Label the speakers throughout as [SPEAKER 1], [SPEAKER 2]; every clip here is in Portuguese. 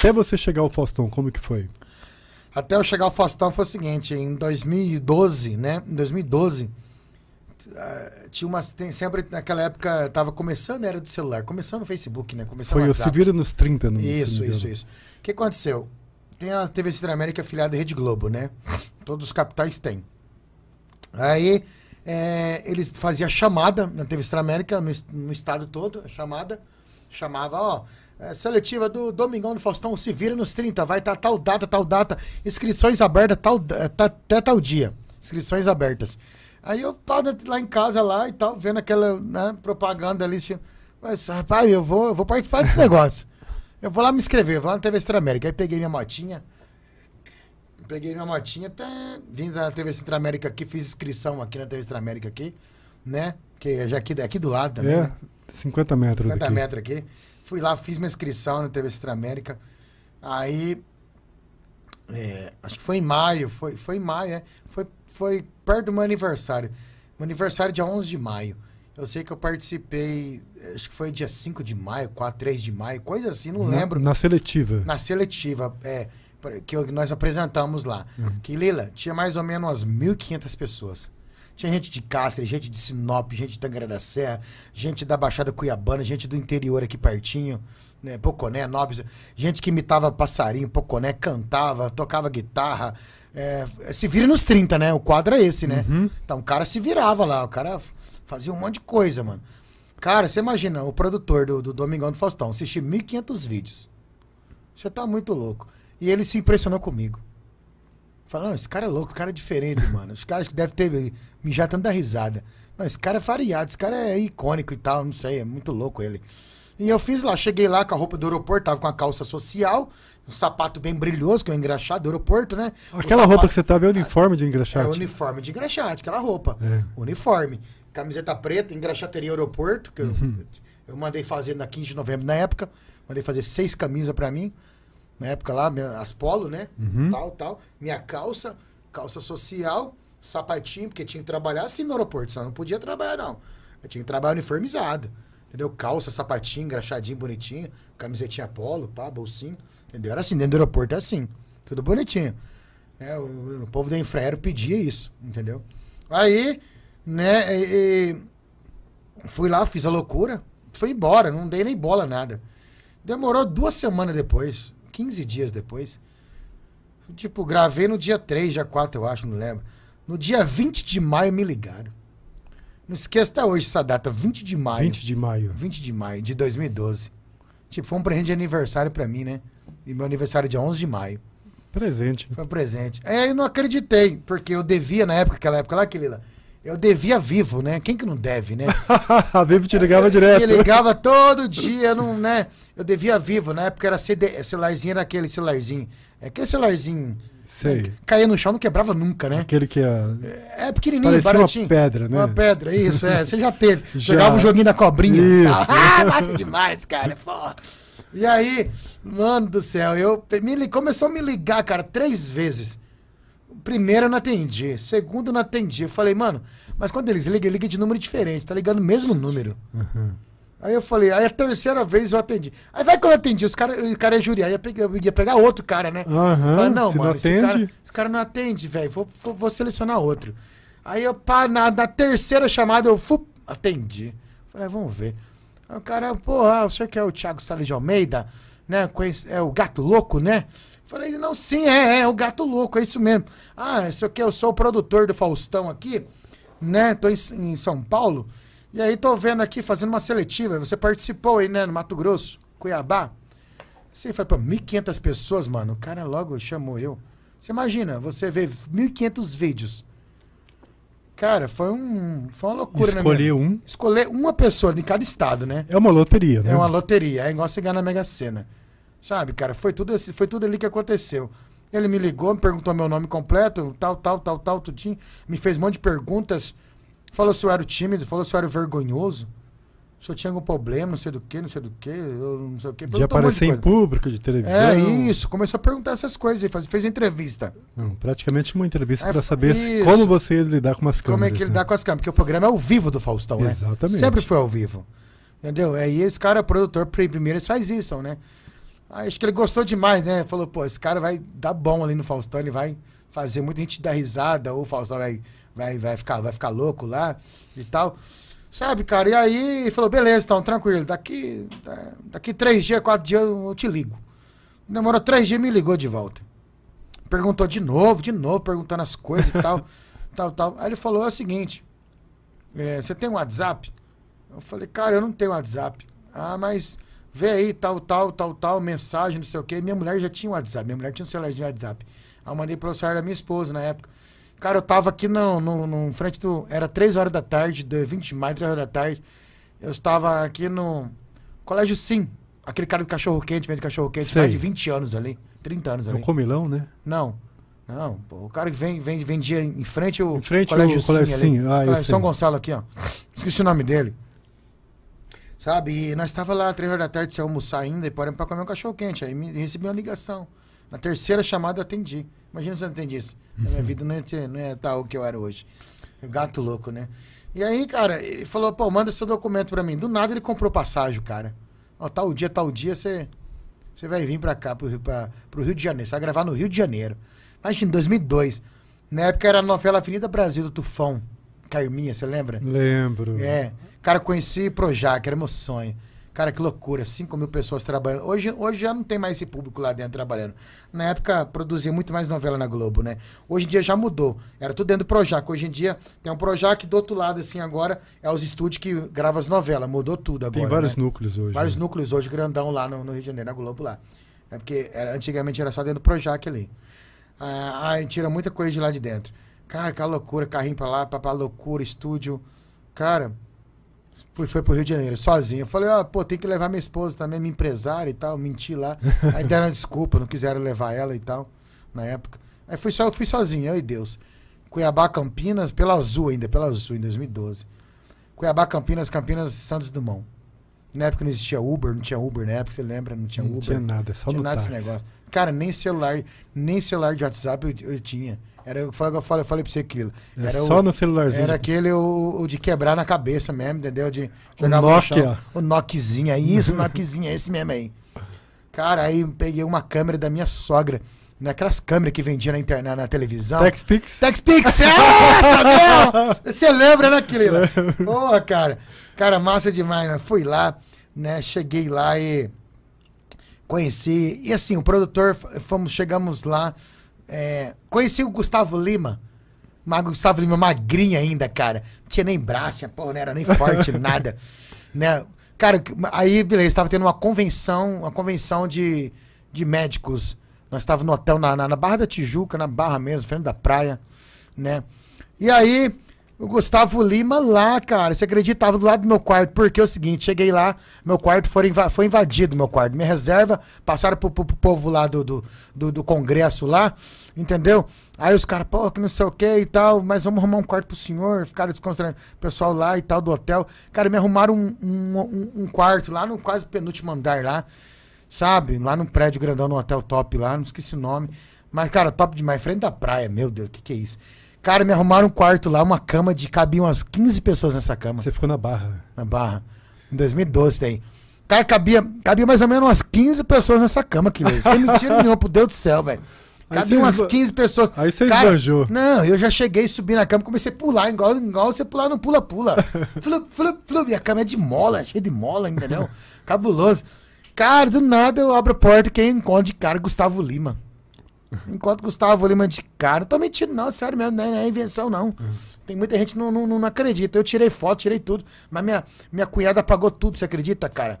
[SPEAKER 1] Até você chegar ao Faustão, como que foi? Até eu chegar ao Faustão foi o seguinte, em 2012, né? Em 2012, eh, tinha uma. Tem, sempre naquela época tava começando, era de celular, começando no Facebook, né? Começando foi o Se Vira nos 30, não Isso, isso, isso. O que aconteceu? Tem a TV Centro-América afiliada à Rede Globo, né? Todos os capitais têm. Aí é, eles faziam chamada na TV Centro-América, no, no estado todo, chamada. Chamava, ó, é, seletiva do Domingão do Faustão, se vira nos 30, vai estar tá, tal data, tal data, inscrições abertas tal, é, tá, até tal dia. Inscrições abertas. Aí eu paro lá em casa lá e tal, vendo aquela né, propaganda ali. Mas, rapaz, eu vou, eu vou participar desse negócio. Eu vou lá me inscrever, vou lá na TV Centro-América. Aí peguei minha motinha. Peguei minha motinha, até vim da TV Centro-América aqui, fiz inscrição aqui na TV Centro-América aqui, né? Que é já aqui, aqui do lado também. É, né? 50 metros 50 daqui. metros aqui. Fui lá, fiz minha inscrição no TV Extra América. Aí. É, acho que foi em maio. Foi, foi em maio, é. Foi, foi perto do meu aniversário. Meu aniversário é dia 11 de maio. Eu sei que eu participei, acho que foi dia 5 de maio, 4, 3 de maio, coisa assim, não na, lembro. Na seletiva. Na seletiva, é. Que nós apresentamos lá. Uhum. Que, Lila, tinha mais ou menos umas 1.500 pessoas. Tinha gente de Cáceres, gente de Sinop, gente de Tangará da Serra, gente da Baixada Cuiabana, gente do interior aqui pertinho, né? Poconé, Nobis, gente que imitava passarinho, Poconé, cantava, tocava guitarra. É, se vira nos 30, né? O quadro é esse, né? Uhum. Então o cara se virava lá, o cara fazia um monte de coisa, mano. Cara, você imagina, o produtor do, do Domingão do Faustão assistir 1.500 vídeos. Você tá muito louco. E ele se impressionou comigo. Fala, não, esse cara é louco, esse cara é diferente, mano. Os caras que devem ter mijado tanto da risada. Não, esse cara é variado, esse cara é icônico e tal, não sei, é muito louco ele. E eu fiz lá, cheguei lá com a roupa do aeroporto, tava com a calça social, um sapato bem brilhoso, que é o engraxado do aeroporto, né? Aquela sapato... roupa que você tava tá é uniforme de engraxate. É uniforme de engraxate, aquela roupa. É. Uniforme. Camiseta preta, engraxateria aeroporto, que eu, uhum. eu mandei fazer na 15 de novembro na época. Mandei fazer seis camisas para mim na época lá, as polo, né? Uhum. Tal, tal. Minha calça, calça social, sapatinho, porque tinha que trabalhar assim no aeroporto, só não podia trabalhar, não. Eu tinha que trabalhar uniformizado. Entendeu? Calça, sapatinho, engraxadinho, bonitinho, camisetinha polo, pá, bolsinho. Entendeu? Era assim, dentro do aeroporto é assim. Tudo bonitinho. É, o, o, povo da Infraero pedia isso, entendeu? Aí, né, e, e fui lá, fiz a loucura, foi embora, não dei nem bola, nada. Demorou duas semanas depois. 15 dias depois. Tipo, gravei no dia 3, dia 4, eu acho, não lembro. No dia 20 de maio me ligaram. Não esqueça até hoje essa data, 20 de maio. 20 de maio. 20 de maio de 2012. Tipo, foi um presente de aniversário pra mim, né? E meu aniversário é dia 11 de maio. Presente. Foi um presente. É, eu não acreditei, porque eu devia na época, aquela época lá, que Lila, eu devia vivo, né? Quem que não deve, né? vivo te ligava eu, direto. Me ligava todo dia, não, né? Eu devia vivo, na época era CD, celularzinho, era aquele celularzinho. É aquele celularzinho. Sei. Né? Caía no chão, não quebrava nunca, né? Aquele que é. É pequenininho, Parecia baratinho. Uma pedra, né? Uma pedra, isso, é. Você já teve. já. Jogava o joguinho da cobrinha. Isso. Ah, massa demais, cara. Porra. E aí, mano do céu, eu me, começou a me ligar, cara, três vezes. Primeiro eu não atendi, segundo eu não atendi. Eu falei, mano, mas quando eles ligam, liga de número diferente, tá ligando o mesmo número. Uhum. Aí eu falei, aí a terceira vez eu atendi. Aí vai quando eu atendi, os cara, o cara é júri. ia pegar, ia pegar outro cara, né? Uhum, falei, não, mano, não esse, cara, esse, cara, não atende, velho, vou, vou, vou, selecionar outro. Aí eu, pá, na, na terceira chamada eu fui, atendi. Falei, ah, vamos ver. Aí o cara, porra, o senhor que é o Thiago Salles de Almeida, né? é o gato louco, né? Falei, não, sim, é, é, é, o gato louco, é isso mesmo. Ah, é, isso aqui, eu sou o produtor do Faustão aqui, né? Tô em, em São Paulo. E aí tô vendo aqui, fazendo uma seletiva. Você participou aí, né, no Mato Grosso, Cuiabá. Você falou, pô, 1.500 pessoas, mano. O cara logo chamou eu. Você imagina, você vê 1.500 vídeos. Cara, foi, um, foi uma loucura, Escolher né? Escolher um. Escolher uma pessoa de cada estado, né? É uma loteria, né? É uma loteria. É igual você ganhar na Mega Sena. Sabe, cara, foi tudo, esse, foi tudo ali que aconteceu. Ele me ligou, me perguntou meu nome completo, tal, tal, tal, tal, tudinho. Me fez um monte de perguntas. Falou se eu era tímido, falou se eu era vergonhoso. Se eu tinha algum problema, não sei do que, não sei do que, não sei o que. De aparecer um de em público, de televisão. É isso, começou a perguntar essas coisas e fez, fez entrevista. Não, praticamente uma entrevista é, para saber isso. como você ia lidar com as câmeras. Como é que né? lidar com as câmeras, porque o programa é ao vivo do Faustão, Exatamente. né? Exatamente. Sempre foi ao vivo. Entendeu? Aí é, esse cara, produtor, primeiro, eles faz isso, né? Ah, acho que ele gostou demais, né? Falou, pô, esse cara vai dar bom ali no Faustão, ele vai fazer muita gente dar risada, ou o Faustão vai, vai, vai, ficar, vai ficar louco lá e tal. Sabe, cara? E aí falou, beleza, então, tranquilo, daqui, é, daqui três dias, quatro dias eu te ligo. Demorou três dias me ligou de volta. Perguntou de novo, de novo, perguntando as coisas e tal, tal, tal. Aí ele falou é o seguinte, é, você tem um WhatsApp? Eu falei, cara, eu não tenho WhatsApp. Ah, mas vê aí tal, tal, tal, tal, mensagem, não sei o quê. Minha mulher já tinha um WhatsApp, minha mulher tinha um celular de WhatsApp. Aí eu mandei pro celular da minha esposa na época. Cara, eu tava aqui no, no, no frente do. Era 3 horas da tarde, 20 de maio, 3 horas da tarde. Eu estava aqui no Colégio Sim. Aquele cara do cachorro quente, vende cachorro quente, mais de 20 anos ali, 30 anos ali. É um comilão, né? Não. Não, pô, o cara que vem, vem, vendia em frente ao em frente Colégio, o Colégio Sim. Ah, São sei. Gonçalo aqui, ó. Esqueci o nome dele. Sabe? E nós estava lá, três horas da tarde, se almoçar ainda, e paramos para comer um cachorro quente. Aí me recebi uma ligação. Na terceira chamada eu atendi. Imagina se eu não atendisse. Na minha vida não ia, ter, não ia estar tá o que eu era hoje. Gato louco, né? E aí, cara, ele falou, pô, manda seu documento para mim. Do nada ele comprou passagem, cara. Ó, tal dia, tal dia, você você vai vir para cá, pro, pra, pro Rio de Janeiro. Você vai gravar no Rio de Janeiro. Imagina, 2002. Na época era a novela Avenida Brasil, do Tufão. Minha, você lembra? Lembro. É. Cara, conheci Projac, era meu sonho. Cara, que loucura, 5 mil pessoas trabalhando. Hoje, hoje já não tem mais esse público lá dentro trabalhando. Na época, produzia muito mais novela na Globo, né? Hoje em dia já mudou. Era tudo dentro do Projac. Hoje em dia tem um Projac do outro lado, assim, agora é os estúdios que gravam as novelas. Mudou tudo agora. Tem vários né? núcleos hoje. Vários né? núcleos hoje, grandão lá no, no, Rio de Janeiro, na Globo lá. É porque era, antigamente era só dentro do Projac ali. Ah, gente tira muita coisa de lá de dentro. Cara, que loucura, carrinho pra lá, pra, pra loucura, estúdio. Cara, fui, foi pro Rio de Janeiro, sozinho. Eu falei, ó, oh, ah, pô, tem que levar minha esposa também, minha empresária e tal, menti lá. Aí deram desculpa, não quiseram levar ela e tal, na época. Aí fui, só, fui sozinho, eu e Deus. Cuiabá, Campinas, pela Azul ainda, pela Azul, em 2012. Cuiabá, Campinas, Campinas, Santos Dumont. Na época não existia Uber, não tinha Uber na época, você lembra? Não tinha não Uber. Não tinha nada, só não tinha nada desse negócio. Cara, nem celular, nem celular de WhatsApp eu, eu tinha. Era, eu falei, eu falei, eu falei pra você aquilo. É era é só o, no celularzinho. Era aquele o, o, de quebrar na cabeça mesmo, entendeu? De, o Nokia. O Nokizinho, é isso, Nokizinho, é esse mesmo aí. Cara, aí peguei uma câmera da minha sogra Naquelas né, câmeras que vendia na, internet na televisão. TexPix? TexPix, é essa mesmo! Você lembra, né, Quilila? Porra, cara. Cara, massa demais, né? Fui lá, né? Cheguei lá e conheci. E assim, o produtor, fomos, chegamos lá. É, conheci o Gustavo Lima. Mago Gustavo Lima, magrinho ainda, cara. Não tinha nem braço, pô, não era nem forte, nada. né? Cara, aí, beleza, estava tendo uma convenção, uma convenção de, de médicos nós estávamos no hotel na, na, na, Barra da Tijuca, na Barra mesmo, frente da praia, né? E aí, o Gustavo Lima lá, cara, você acreditava do lado do meu quarto, porque é o seguinte, cheguei lá, meu quarto foi, inv foi invadido, meu quarto, minha reserva, passaram pro, pro, pro povo lá do, do, do, do, congresso lá, entendeu? Aí os caras, pô, que não sei o que e tal, mas vamos arrumar um quarto pro senhor, ficaram desconstruindo o pessoal lá e tal, do hotel. Cara, me arrumaram um, um, um, um quarto lá no quase penúltimo andar lá, sabe? Lá num prédio grandão, no hotel top lá, não esqueci o nome. Mas, cara, top demais, frente da praia, meu Deus, o que, que é isso? Cara, me arrumaram um quarto lá, uma cama de cabiam umas 15 pessoas nessa cama. Você ficou na barra. Na barra. Em 2012 tem. Cara, cabia, cabia mais ou menos umas 15 pessoas nessa cama aqui, velho. Sem mentira nenhuma, pro Deus do céu, velho. Cabia umas esba... 15 pessoas. Aí você cara, esbanjou. Não, eu já cheguei, subi na cama, comecei a pular, igual, igual você pular não pula-pula. flup, flup, flup. E a cama é de mola, cheia de mola, entendeu? Cabuloso. Cara, do nada eu abro a porta e quem encontra de cara é Gustavo Lima. Enquanto Gustavo Lima de cara. Tô mentindo, não, sério mesmo, não é, não é invenção, não. Tem muita gente que não, não, não acredita. Eu tirei foto, tirei tudo. Mas minha, minha cunhada apagou tudo, você acredita, cara?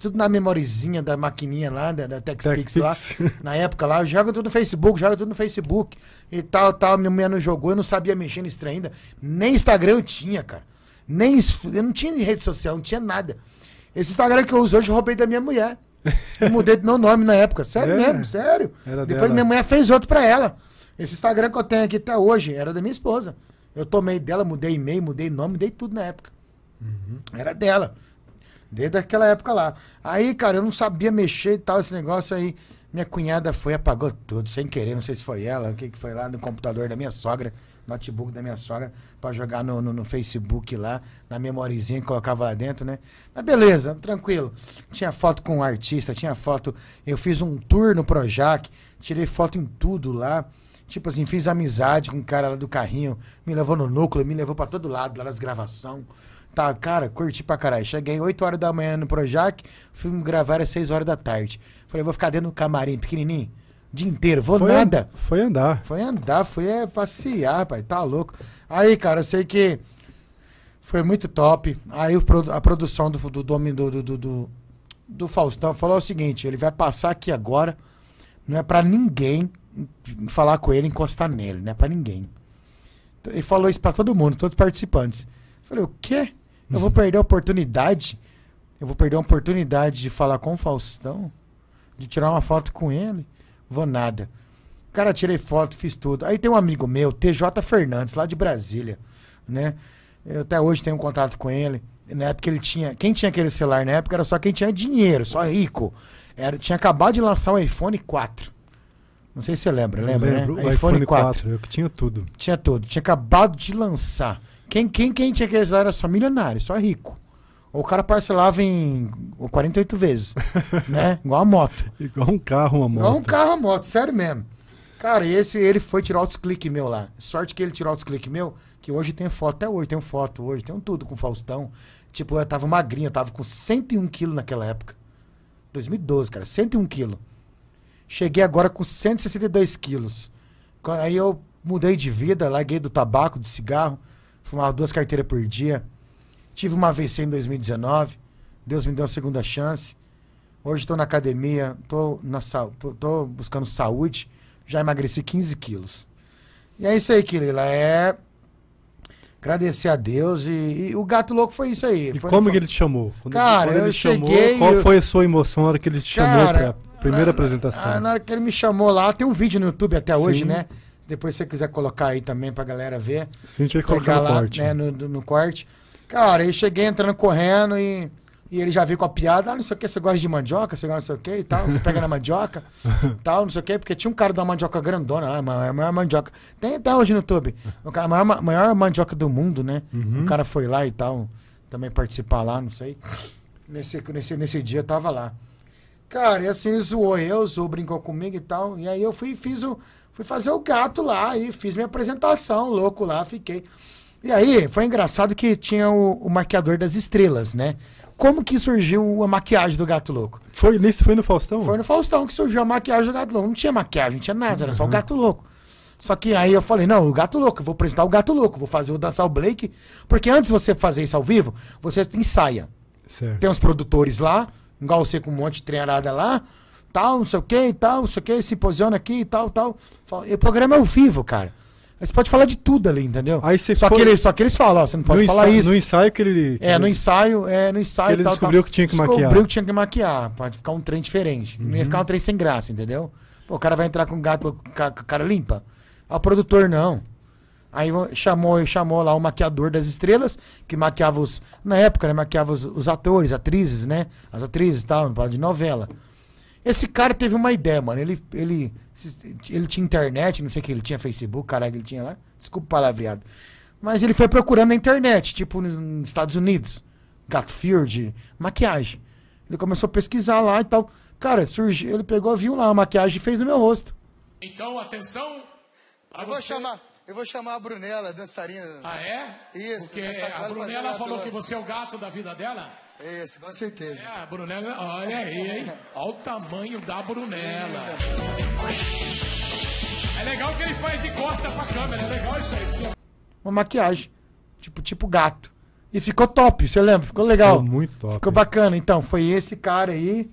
[SPEAKER 1] Tudo na memorizinha da maquininha lá, da, da TechPix lá. na época lá, joga tudo no Facebook, joga tudo no Facebook. E tal, tal. Minha mulher não jogou, eu não sabia mexer nisso ainda. Nem Instagram eu tinha, cara. Nem. Eu não tinha rede social, não tinha nada. Esse Instagram que eu uso hoje eu roubei da minha mulher. Eu mudei do meu nome na época. Sério é? mesmo, sério. Era Depois dela. minha mulher fez outro pra ela. Esse Instagram que eu tenho aqui até hoje era da minha esposa. Eu tomei dela, mudei e-mail, mudei nome, mudei tudo na época. Uhum. Era dela. Desde aquela época lá. Aí, cara, eu não sabia mexer e tal, esse negócio aí. Minha cunhada foi, apagou tudo, sem querer, não sei se foi ela, o que, que foi lá no computador da minha sogra notebook da minha sogra para jogar no, no, no, Facebook lá, na memorizinha que colocava lá dentro, né? Mas beleza, tranquilo. Tinha foto com o um artista, tinha foto. Eu fiz um tour no Projac, tirei foto em tudo lá. Tipo assim, fiz amizade com o um cara lá do carrinho, me levou no núcleo, me levou para todo lado, lá nas gravações. Tá, cara, curti pra caralho. Cheguei 8 horas da manhã no Projac, fui gravar às 6 horas da tarde. Falei, vou ficar dentro do camarim pequenininho dia inteiro, vou foi nada. An foi andar. Foi andar, foi é, passear, pai, tá louco. Aí, cara, eu sei que foi muito top. Aí o, a produção do do, do, do, do, do Faustão falou o seguinte: ele vai passar aqui agora, não é para ninguém falar com ele, encostar nele, não é pra ninguém. Ele falou isso pra todo mundo, todos os participantes. Eu falei, o quê? Eu vou perder a oportunidade? Eu vou perder a oportunidade de falar com o Faustão? De tirar uma foto com ele? Vou nada. Cara, tirei foto, fiz tudo. Aí tem um amigo meu, TJ Fernandes, lá de Brasília, né? Eu até hoje tenho um contato com ele. Na época ele tinha. Quem tinha aquele celular na época era só quem tinha dinheiro, só rico. Era, tinha acabado de lançar o iPhone 4. Não sei se você lembra, lembra, lembro, né? O iPhone, iPhone 4. 4. Eu que tinha tudo. Tinha tudo. Tinha acabado de lançar. Quem, quem, quem tinha aquele celular era só milionário, só rico. O cara parcelava em 48 vezes, né? Igual a moto. Igual um carro, uma moto. Igual um carro, uma moto, sério mesmo. Cara, esse ele foi tirar outros cliques meu lá. Sorte que ele tirou outros cliques meu, que hoje tem foto, até hoje tem foto hoje, tem tudo com Faustão. Tipo, eu tava magrinho, eu tava com 101 quilos naquela época. 2012, cara, 101 quilos. Cheguei agora com 162 quilos. Aí eu mudei de vida, larguei do tabaco, do cigarro, fumava duas carteiras por dia. Tive uma AVC em 2019. Deus me deu uma segunda chance. Hoje estou na academia, estou tô, tô buscando saúde. Já emagreci 15 quilos. E é isso aí, Kilila. É agradecer a Deus. E, e, o Gato Louco foi isso aí. E foi, como foi... que ele te chamou? Quando, cara, quando eu cheguei... Chamou, qual foi a sua emoção na hora que ele te cara, chamou para a primeira na, apresentação? Na, ah, na hora que ele me chamou lá, tem um vídeo no YouTube até Sim. hoje, né? Depois se você quiser colocar aí também pra galera ver. Sim, a gente vai colocar no lá, corte. Né, no, no corte. Cara, aí cheguei entrando correndo e, e ele já veio com a piada, ah, não sei o que, você gosta de mandioca, você gosta não sei o que e tal, você pega na mandioca, tal, não sei o que, porque tinha um cara da mandioca grandona lá, a maior mandioca. Tem até hoje no YouTube. O cara, a maior, maior mandioca do mundo, né? Uhum. O cara foi lá e tal, também participar lá, não sei. Nesse, nesse, nesse dia tava lá. Cara, e assim, zoou eu, zoou, brincou comigo e tal. E aí eu fui fiz o. Fui fazer o gato lá e fiz minha apresentação, louco lá, fiquei. E aí, foi engraçado que tinha o, o maquiador das estrelas, né? Como que surgiu a maquiagem do Gato Louco? Foi nesse, foi no Faustão? Foi no Faustão que surgiu a maquiagem do Gato Louco. Não tinha maquiagem, não tinha nada, uhum. era só o Gato Louco. Só que aí eu falei, não, o Gato Louco, eu vou apresentar o Gato Louco, vou fazer o dançar o Blake, porque antes de você fazer isso ao vivo, você ensaia. Certo. Tem uns produtores lá, igual você com um monte de treinada lá, tal, não sei o que, tal, não sei o que, se posiciona aqui e tal, tal. E o programa é ao vivo, cara. Você pode falar de tudo ali, entendeu? Aí você só, que ele, só que eles falam, ó, você não pode no falar ensaio, isso. No ensaio que ele. Que é, no ensaio, é, no ensaio. Que ele tal, descobriu tal. que tinha que descobriu maquiar. Descobriu que tinha que maquiar. Pode ficar um trem diferente. Uhum. Não ia uhum. ficar um trem sem graça, entendeu? Pô, o cara vai entrar com um gato com cara limpa. Ah, o produtor não. Aí chamou, chamou lá o maquiador das estrelas, que maquiava os. Na época, né? Maquiava os, os atores, atrizes, né? As atrizes e tal, de novela. Esse cara teve uma ideia, mano. Ele, ele, ele tinha internet, não sei o que, ele tinha Facebook, caralho, ele tinha lá. Desculpa o palavreado. Mas ele foi procurando na internet, tipo nos Estados Unidos. Gatfield, maquiagem. Ele começou a pesquisar lá e tal. Cara, surgiu, ele pegou, viu lá a maquiagem e fez no meu rosto. Então, atenção. Eu vou, chamar, eu vou chamar a Brunella, dançarina. Ah, é? Isso. Porque a Brunella falou que você é o gato da vida dela? Esse, com certeza. É, a Brunella, olha aí, hein? Olha o tamanho da Brunella. É legal que ele faz de costa pra câmera, é legal isso aí. Uma maquiagem, tipo, tipo gato. E ficou top, você lembra? Ficou legal. Ficou muito top. Ficou bacana. Então, foi esse cara aí,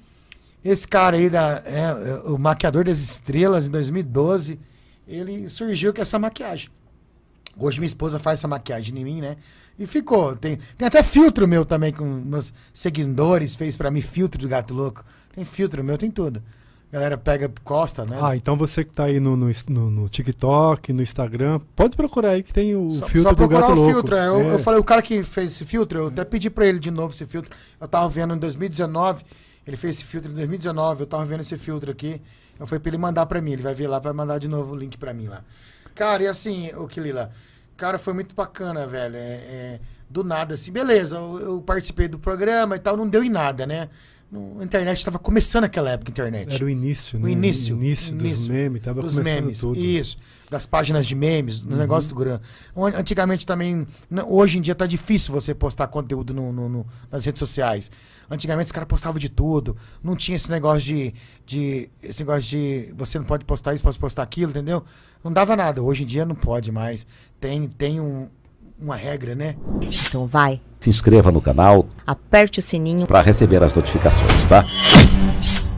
[SPEAKER 1] esse cara aí, da, é, é o maquiador das estrelas, em 2012, ele surgiu com essa maquiagem. Hoje minha esposa faz essa maquiagem em mim, né? E ficou. Tem, tem até filtro meu também, com meus seguidores fez para mim filtro do Gato Louco. Tem filtro meu, tem tudo. A galera pega costa, né? Ah, então você que tá aí no, no, no TikTok, no Instagram, pode procurar aí que tem o só, filtro só do Gato o Louco. Filtro, é. eu, é. eu falei, o cara que fez esse filtro, eu até pedi para ele de novo esse filtro. Eu tava vendo em 2019, ele fez esse filtro em 2019, eu tava vendo esse filtro aqui. Eu então falei para ele mandar para mim, ele vai vir lá, vai mandar de novo o link para mim lá. Cara, e assim, o Kilila... Lila Cara, foi muito bacana, velho. É, é, do nada, assim, beleza, eu, eu participei do programa e tal, não deu em nada, né? No, a internet estava começando naquela época, a internet. Era o início, né? O início. O início dos memes, estava começando memes, tudo. Isso, das páginas de memes, do uhum. negócio do Gran. Antigamente também, hoje em dia está difícil você postar conteúdo no, no, no nas redes sociais. Antigamente os caras postavam de tudo, não tinha esse negócio de, de, esse negócio de você não pode postar isso, pode postar aquilo, entendeu? Não dava nada, hoje em dia não pode mais. Tem, tem um, uma regra, né? Então vai. Se inscreva no canal. Aperte o sininho para receber as notificações, tá?